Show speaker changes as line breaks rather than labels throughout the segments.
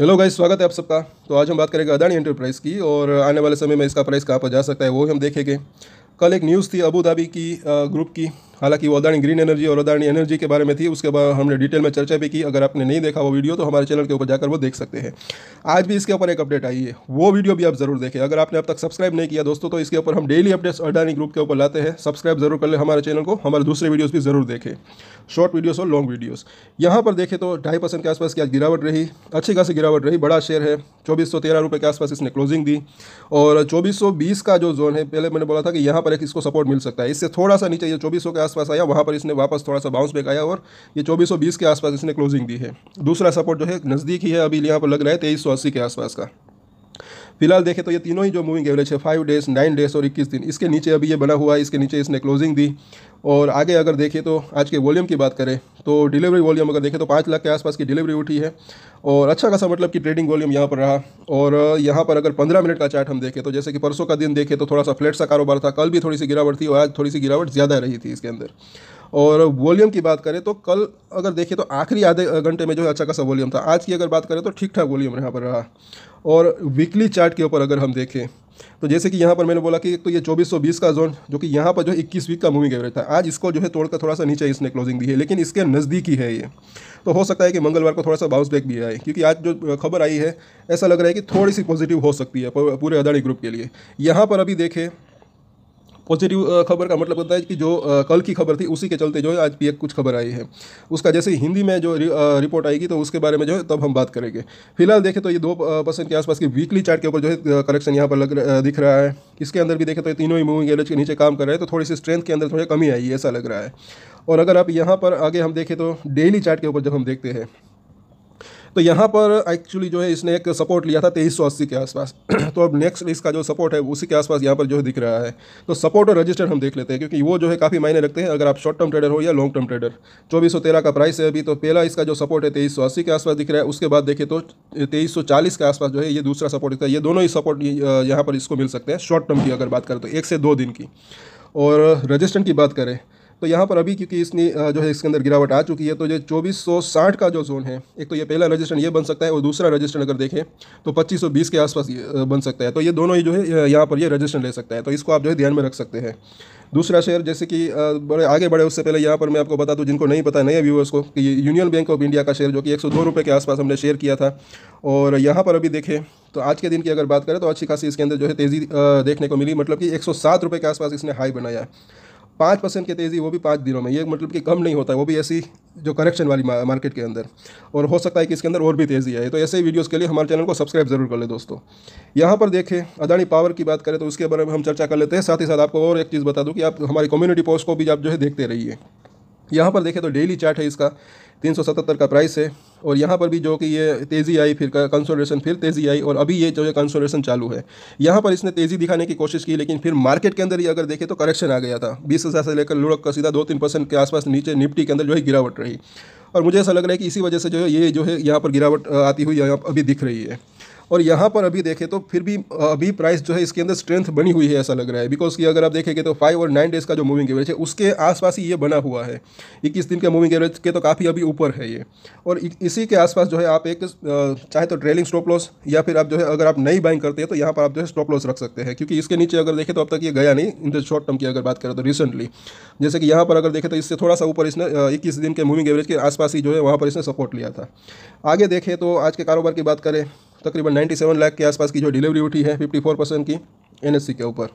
hello guys स्वागत है आप सबका तो आज हम बात करेंगे अदानी एंटरप्राइज़ की और आने वाले समय में इसका प्राइस कहाँ पर जा सकता है वो हम देखेंगे कल एक न्यूज़ थी अबू धाबी की ग्रुप की हालांकि वो अदानी ग्रीन एनर्जी और अदानी एनर्जी के बारे में थी उसके बाद हमने डिटेल में चर्चा भी की अगर आपने नहीं देखा वो वीडियो तो हमारे चैनल के ऊपर जाकर वो देख सकते हैं आज भी इसके ऊपर एक अपडेट आई है वो वीडियो भी आप जरूर देखें अगर आपने अब तक सब्सक्राइब नहीं किया दोस्तों तो इसके ऊपर हम डेली अपडेट्स अडानी ग्रुप के ऊपर लाते हैं सब्सक्राइब जरूर कर ले हमारे चैनल को हमारे दूसरे वीडियोज़ भी जरूर देखें शॉर्ट वीडियोज़ और लॉन्ग वीडियोज़ यहाँ पर देखें तो ढाई परसेंट के आसपास की आज गिरावट रही अच्छी खासी गिरावट रही बड़ा शेयर है चौबीस सौ तेरह रुपये के आसपास इसने क्लोजिंग दी और चौबीस सौ बीस का जो जोन है पहले मैंने बोला था कि यहाँ पर एक इसको सपोर्ट मिल सकता है इससे थोड़ा सा नीचे ये चौबीस के आसपास आया वहाँ पर इसने वापस थोड़ा सा बाउंस बैक आया और ये चौबीस के आसपास इसने क्लोजिंग दी है दूसरा सपोर्ट जो है नज़दीक ही है अभी यहाँ पर लग रहा है तेईस के आसपास का फिलहाल देखें तो ये तीनों ही जो मूविंग एवरेज है फाइव डेज नाइन डेज और इक्कीस दिन इसके नीचे अभी ये बना हुआ है इसके नीचे इसने क्लोजिंग दी और आगे अगर देखें तो आज के वॉल्यूम की बात करें तो डिलीवरी वॉल्यूम अगर देखें तो पाँच लाख के आसपास की डिलीवरी उठी है और अच्छा खासा मतलब कि ट्रेडिंग वॉल्यूम यहाँ पर रहा और यहाँ पर अगर पंद्रह मिनट का चार्ट हम देखें तो जैसे कि परसों का दिन देखें तो थोड़ा सा फ्लैट सा कारोबार था कल भी थोड़ी सी गिरावट थी और आज थोड़ी सी गिरावट ज़्यादा रही थी इसके अंदर और वॉल्यूम की बात करें तो कल अगर देखें तो आखिरी आधे घंटे में जो है अच्छा खासा वॉल्यूम था आज की अगर बात करें तो ठीक ठाक वॉल्यूम यहाँ पर रहा और वीकली चार्ट के ऊपर अगर हम देखें तो जैसे कि यहाँ पर मैंने बोला कि तो ये 2420 का जोन जो कि यहाँ पर जो 21 वीक का मूविंग एवरेज था आज इसको जो है तोड़कर थोड़ा सा नीचे इसने क्लोजिंग दी है लेकिन इसके नज़दीकी है ये तो हो सकता है कि मंगलवार को थोड़ा सा बाउंस बैक भी आए क्योंकि आज जो खबर आई है ऐसा लग रहा है कि थोड़ी सी पॉजिटिव हो सकती है पूरे अदाड़ी ग्रुप के लिए यहाँ पर अभी देखें पॉजिटिव uh, खबर का मतलब होता है कि जो uh, कल की खबर थी उसी के चलते जो है आज भी एक कुछ खबर आई है उसका जैसे ही हिंदी में जो रिपोर्ट uh, आएगी तो उसके बारे में जो है तब हम बात करेंगे फिलहाल देखें तो ये दो परसेंट के आसपास की वीकली चार्ट के ऊपर जो है करेक्शन यहाँ पर लग दिख रहा है इसके अंदर भी देखें तो तीनों ही मूविंग एवरेज के नीचे काम कर रहे हैं तो थोड़ी सी स्ट्रेंथ के अंदर थोड़ी कमी आई है ऐसा लग रहा है और अगर आप यहाँ पर आगे हम देखें तो डेली चार्ट के ऊपर जब हम देखते हैं तो यहाँ पर एक्चुअली जो है इसने एक सपोर्ट लिया था तेईस सौ अस्सी के आसपास तो अब नेक्स्ट इसका जो सपोर्ट है उसी के आसपास यहाँ पर जो है दिख रहा है तो सपोर्ट और रजिस्टर हम देख लेते हैं क्योंकि वो जो है काफ़ी मायने रखते हैं अगर आप शॉर्ट टर्म ट्रेडर हो या लॉन्ग टर्म ट्रेडर चौबीस का प्राइस है अभी तो पहला इसका जो सपोर्ट है तेईस के आसपास दिख रहा है उसके बाद देखें तो तेईस के आसपास जो है ये दूसरा सपोर्ट इसका ये दोनों ही सपोर्ट यहाँ पर इसको मिल सकते हैं शॉर्ट टर्म की अगर बात करें तो एक से दो दिन की और रजिस्टर की बात करें तो यहाँ पर अभी क्योंकि इसने जो है इसके अंदर गिरावट आ चुकी है तो ये 2460 का जो जोन है एक तो ये पहला रजिस्टर ये बन सकता है और दूसरा रजिस्टर अगर देखें तो 2520 के आसपास बन सकता है तो ये दोनों ही जो है यहाँ पर ये रजिस्टर ले सकता है तो इसको आप जो है ध्यान में रख सकते हैं दूसरा शेयर जैसे कि बड़े आगे बढ़े उससे पहले यहाँ पर मैं आपको बता दूँ जिनको नहीं पता नए व्यूअर्स को कि यूनियन बैंक ऑफ इंडिया का शेयर जो कि एक सौ के आसपास हमने शेयर किया था और यहाँ पर अभी देखें तो आज के दिन की अगर बात करें तो अच्छी खासी इसके अंदर जो है तेज़ी देखने को मिली मतलब कि एक सौ के आसपास इसने हाई बनाया पाँच परसेंट की तेज़ी वो भी पाँच दिनों में ये मतलब कि कम नहीं होता है वो भी ऐसी जो करेक्शन वाली मार्केट के अंदर और हो सकता है कि इसके अंदर और भी तेज़ी आए तो ऐसे ही वीडियोज़ के लिए हमारे चैनल को सब्सक्राइब जरूर कर ले दोस्तों यहाँ पर देखें अदानी पावर की बात करें तो उसके बारे में हम चर्चा कर लेते हैं साथ ही साथ आपको और एक चीज़ बता दूँ कि आप हमारी कम्युनिटी पोस्ट को भी आप जो है देखते रहिए यहाँ पर देखें तो डेली चार्ट है इसका तीन का प्राइस है और यहाँ पर भी जो कि ये तेज़ी आई फिर कंसोलेशन फिर तेज़ी आई और अभी ये जो है कंसोलेशन चालू है यहाँ पर इसने तेज़ी दिखाने की कोशिश की लेकिन फिर मार्केट के अंदर ही अगर देखें तो करेक्शन आ गया था बीस हज़ार से लेकर लुढ़क का सीधा दो तीन परसेंट के आसपास नीचे निपटी के अंदर जो है गिरावट रही और मुझे ऐसा लग रहा है कि इसी वजह से जो है ये जो है यहाँ पर गिरावट आती हुई यहाँ अभी दिख रही है और यहाँ पर अभी देखें तो फिर भी अभी प्राइस जो है इसके अंदर स्ट्रेंथ बनी हुई है ऐसा लग रहा है बिकॉज कि अगर आप देखेंगे तो फाइव और नाइन डेज़ का जो मूविंग एवरेज है उसके आसपास ही ये बना हुआ है इक्कीस दिन के मूविंग एवरेज के तो काफ़ी अभी ऊपर है ये और इसी के आसपास जो है आप एक चाहे तो ट्रेलिंग स्टॉप लॉस या फिर आप जो है अगर आप नई बाइंग करते हैं तो यहाँ पर आप जो है स्टॉप लॉस रख सकते हैं क्योंकि इसके नीचे अगर देखें तो अब तक ये गया नहीं इन द शॉर्ट टर्म की अगर बात करें तो रिसेंटली जैसे कि यहाँ पर अगर देखें तो इससे थोड़ा सा ऊपर इसने इक्कीस दिन के मूविंग एवरेज के आसपास ही जो है वहाँ पर इसने सपोर्ट लिया था आगे देखें तो आज के कारोबार की बात करें तकरीबन 97 लाख के आसपास की जो डिलीवरी उठी है 54 परसेंट की एनएससी के ऊपर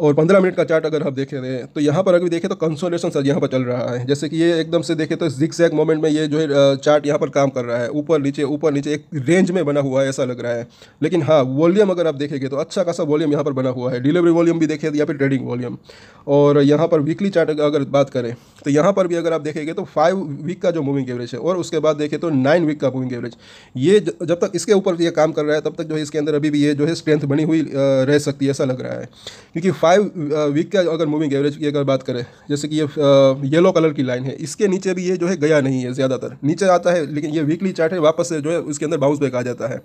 और पंद्रह मिनट का चार्ट अगर आप देख रहे हैं तो यहाँ पर अगर देखें तो कंसोलेशन सर यहाँ पर चल रहा है जैसे कि ये एकदम से देखें तो जिक्स एक मोमेंट में ये जो है चार्ट यहाँ पर काम कर रहा है ऊपर नीचे ऊपर नीचे एक रेंज में बना हुआ है ऐसा लग रहा है लेकिन हाँ वॉल्यूम अगर आप देखेंगे तो अच्छा खासा वॉल्यूम यहाँ पर बना हुआ है डिलीवरी वॉल्यूम भी देखे या फिर ट्रेडिंग वॉल्यूम और यहाँ पर वीकली चार्ट अगर बात करें तो यहाँ पर भी अगर आप देखेंगे तो फाइव वीक का जो मूविंग एवरेज है और उसके बाद देखें तो नाइन वीक का मूविंग एवरेज ये जब तक इसके ऊपर ये काम कर रहा है तब तक जो है इसके अंदर अभी भी ये जो है स्ट्रेंथ बनी हुई रह सकती है ऐसा लग रहा है क्योंकि फाइव वीक का अगर मूविंग एवरेज की अगर बात करें जैसे कि ये येलो uh, कलर की लाइन है इसके नीचे भी ये जो है गया नहीं है ज़्यादातर नीचे आता है लेकिन ये वीकली चार्ट है वापस से जो है उसके अंदर बाउंस बैक आ जाता है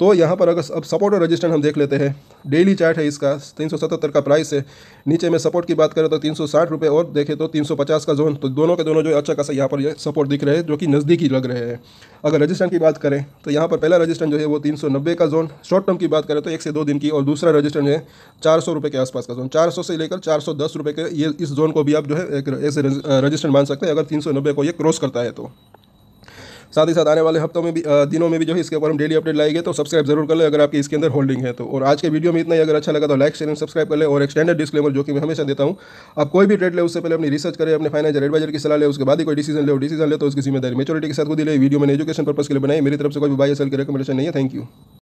तो यहाँ पर अगर अब सपोर्ट और रजिस्टेंस हम देख लेते हैं डेली चार्ट है इसका तीन का प्राइस है नीचे में सपोर्ट की बात करें तो तीन सौ और देखें तो 350 का जोन तो दोनों के दोनों जो अच्छा खासा यहाँ पर सपोर्ट दिख रहे हैं जो कि नज़दीकी लग रहे हैं अगर रजिस्टेंस की बात करें तो यहाँ पर पहला रजिस्टेंस जो है वो तीन का जोन शॉर्ट टर्म की बात करें तो एक से दो दिन की और दूसरा रजिस्टेंस है चार सौ के आसपास का जोन चार से लेकर चार सौ के ये इस जोन को भी आप जो है एक ऐसे मान सकते हैं अगर तीन को ये क्रॉस करता है तो साथ ही साथ आने वाले हफ्तों में भी दिनों में भी जो है इसके ऊपर हम डेली अपडेट लाएंगे तो सब्सक्राइब जरूर कर ले अगर आपकी इसके अंदर होल्डिंग है तो और आज के वीडियो में इतना ही अगर अच्छा लगा तो लाइक शेयर सब्सक्राइब कर ले और एक्सटेंडेड डिस्क्लेमर जो कि मैं हमेशा देता हूँ आप कोई भी ट्रेड ले उससे पहले अपनी रिसर्च करें अपने फाइनेंशियल एडवाइजर की सलाह ले उसके बाद ही कोई डिसीजन ले डिसीजन ले तो उसकी जिम्मेदारी मेचोरिटी के साथ खुद ही ले वीडियो मैंने एजुकेशन पर्पस के लिए बनाई मेरी तरफ से कोई बाई असल की रिकमेंडेशन नहीं है थैंक यू